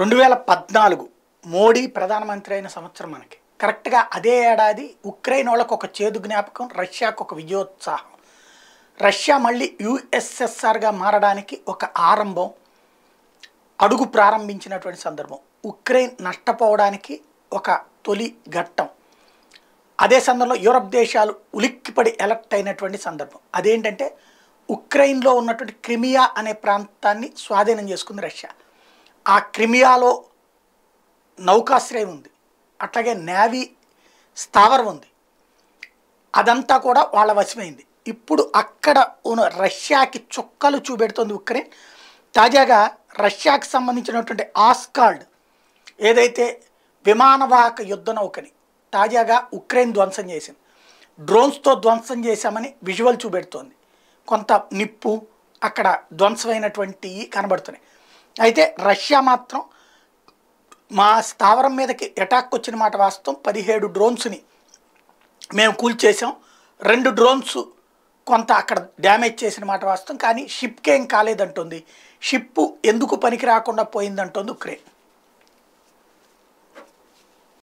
రెండు వేల పద్నాలుగు మోడీ ప్రధానమంత్రి అయిన సంవత్సరం మనకి కరెక్ట్గా అదే ఏడాది ఉక్రెయిన్ వాళ్ళకు ఒక చేదు జ్ఞాపకం రష్యాకు ఒక విజయోత్సాహం రష్యా మళ్ళీ యుఎస్ఎస్ఆర్గా మారడానికి ఒక ఆరంభం అడుగు ప్రారంభించినటువంటి సందర్భం ఉక్రెయిన్ నష్టపోవడానికి ఒక తొలి ఘట్టం అదే సందర్భంలో యూరప్ దేశాలు ఉలిక్కిపడి ఎలక్ట్ అయినటువంటి సందర్భం అదేంటంటే ఉక్రెయిన్లో ఉన్నటువంటి క్రిమియా అనే ప్రాంతాన్ని స్వాధీనం చేసుకుంది రష్యా ఆ క్రిమియాలో నౌకాశ్రయం ఉంది అట్లాగే నేవీ స్థావరం ఉంది అదంతా కూడా వాళ్ళ వశమైంది ఇప్పుడు అక్కడ ఉన్న రష్యాకి చుక్కలు చూపెడుతోంది ఉక్రెయిన్ తాజాగా రష్యాకి సంబంధించినటువంటి ఆస్కాల్డ్ ఏదైతే విమానవాహక యుద్ధ నౌకని తాజాగా ఉక్రెయిన్ ధ్వంసం చేసింది డ్రోన్స్తో ధ్వంసం చేశామని విజువల్ చూపెడుతోంది కొంత నిప్పు అక్కడ ధ్వంసమైనటువంటివి కనబడుతున్నాయి అయితే రష్యా మాత్రం మా స్థావరం మీదకి అటాక్ వచ్చిన మాట వాస్తవం పదిహేడు డ్రోన్స్ని మేము కూల్చేసాం రెండు డ్రోన్స్ కొంత అక్కడ డ్యామేజ్ చేసిన మాట వాస్తవం కానీ షిప్కేం కాలేదంటుంది షిప్పు ఎందుకు పనికి రాకుండా పోయిందంటుంది ఉక్రెయిన్